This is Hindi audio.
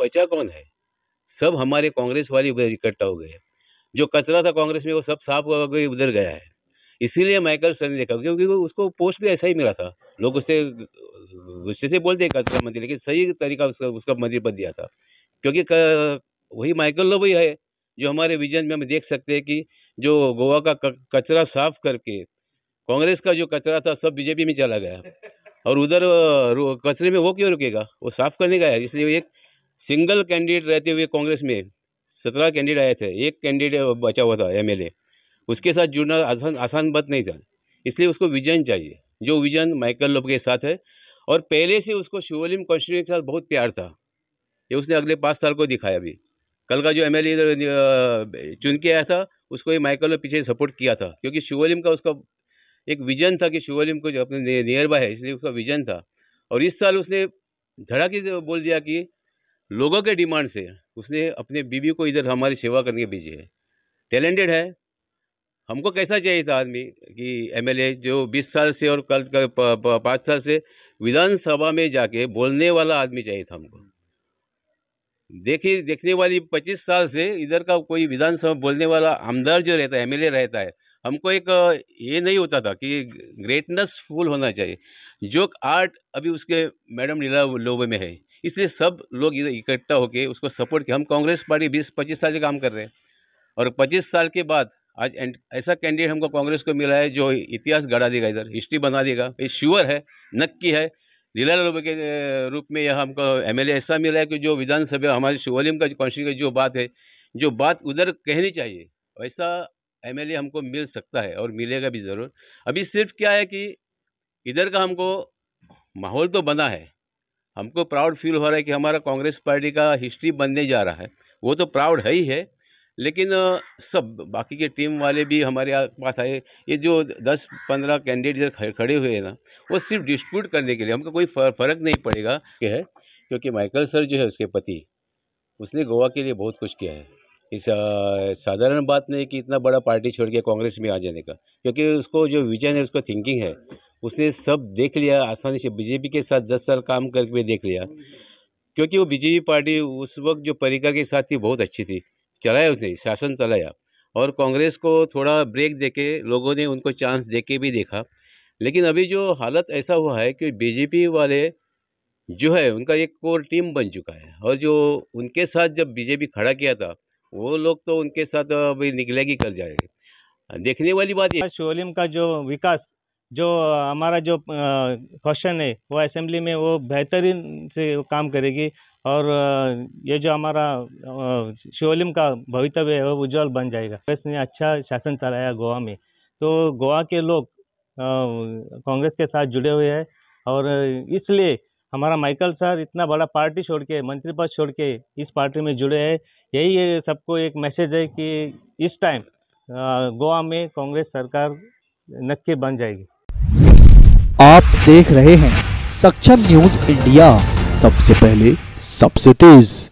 बचा कौन है सब हमारे कांग्रेस वाले उधर इकट्ठा हो गए हैं जो कचरा था कांग्रेस में वो सब साफ हुआ उधर गया है इसीलिए माइकल सर ने देखा क्योंकि उसको पोस्ट भी ऐसा ही मिला था लोग उससे गुस्से से बोलते कचरा मंत्री लेकिन सही तरीका उसका उसका मंत्री पद दिया था क्योंकि वही माइकल लो भी है जो हमारे विजन में हम देख सकते हैं कि जो गोवा का कचरा साफ करके कांग्रेस का जो कचरा था सब बीजेपी में चला गया और उधर कचरे में वो क्यों रुकेगा वो साफ करने गया है इसलिए एक सिंगल कैंडिडेट रहते हुए कांग्रेस में सत्रह कैंडिडेट आए थे एक कैंडिडेट बचा हुआ था एमएलए उसके साथ जुड़ना आसान आसान बात नहीं था इसलिए उसको विजन चाहिए जो विजन माइकल लोब के साथ है और पहले से उसको शिवलिम कॉन्स्टिट्यूशन के साथ बहुत प्यार था ये उसने अगले पाँच साल को दिखाया अभी कल का जो एम एल चुन के आया था उसको ये माइकल ने पीछे सपोर्ट किया था क्योंकि शिवलिम का उसका एक विजन था कि शिवलिम को अपने नियर बाय है इसलिए उसका विजन था और इस साल उसने धड़ाके से बोल दिया कि लोगों के डिमांड से उसने अपने बीवी को इधर हमारी सेवा करने भेजी है टैलेंटेड है हमको कैसा चाहिए था आदमी कि एमएलए जो 20 साल से और कल पाँच साल से विधानसभा में जाके बोलने वाला आदमी चाहिए था हमको देखिए देखने वाली 25 साल से इधर का कोई विधानसभा बोलने वाला आमदार जो रहता है एमएलए रहता है हमको एक ये नहीं होता था कि ग्रेटनेस फुल होना चाहिए जो आर्ट अभी उसके मैडम लीला लोबे में है इसलिए सब लोग इकट्ठा होकर उसको सपोर्ट किया हम कांग्रेस पार्टी बीस पच्चीस साल से काम कर रहे हैं और पच्चीस साल के बाद आज ऐसा कैंडिडेट हमको कांग्रेस को मिला है जो इतिहास गढ़ा देगा इधर हिस्ट्री बना देगा ये श्योर है नक्की है लीला लोबे के रूप में यह हमको एम ऐसा मिला है कि जो विधानसभा हमारे शिवलिम का कॉन्स्टिट्यूशन जो बात है जो बात उधर कहनी चाहिए वैसा एमएलए हमको मिल सकता है और मिलेगा भी ज़रूर अभी सिर्फ क्या है कि इधर का हमको माहौल तो बना है हमको प्राउड फील हो रहा है कि हमारा कांग्रेस पार्टी का हिस्ट्री बनने जा रहा है वो तो प्राउड है ही है लेकिन सब बाकी के टीम वाले भी हमारे पास आए ये जो दस पंद्रह कैंडिडेट इधर खड़े हुए हैं ना वो सिर्फ डिस्प्यूट करने के लिए हमको कोई फ़र्क नहीं पड़ेगा है क्योंकि माइकल सर जो है उसके पति उसने गोवा के लिए बहुत कुछ किया है इस साधारण बात नहीं कि इतना बड़ा पार्टी छोड़ के कांग्रेस में आ जाने का क्योंकि उसको जो विजन है उसका थिंकिंग है उसने सब देख लिया आसानी से बीजेपी के साथ दस साल काम करके देख लिया क्योंकि वो बीजेपी पार्टी उस वक्त जो परिकर के साथ थी बहुत अच्छी थी चलाया उसने शासन चलाया और कांग्रेस को थोड़ा ब्रेक दे के लोगों ने उनको चांस दे के भी देखा लेकिन अभी जो हालत ऐसा हुआ है कि बीजेपी वाले जो है उनका एक कोर टीम बन चुका है और जो उनके साथ जब बीजेपी खड़ा किया था वो लोग तो उनके साथ अभी निकलेगी कर जाएगी देखने वाली बात है शोलिम का जो विकास जो हमारा जो क्वेश्चन है वो असेंबली में वो बेहतरीन से काम करेगी और ये जो हमारा शिवलिम का भवितव्य है वो उज्ज्वल बन जाएगा कांग्रेस ने अच्छा शासन चलाया गोवा में तो गोवा के लोग कांग्रेस के साथ जुड़े हुए हैं और इसलिए हमारा माइकल सर इतना बड़ा पार्टी छोड़ के मंत्री पद छोड़ के इस पार्टी में जुड़े हैं यही है सबको एक मैसेज है कि इस टाइम गोवा में कांग्रेस सरकार नक्के बन जाएगी आप देख रहे हैं सक्षम न्यूज इंडिया सबसे पहले सबसे तेज़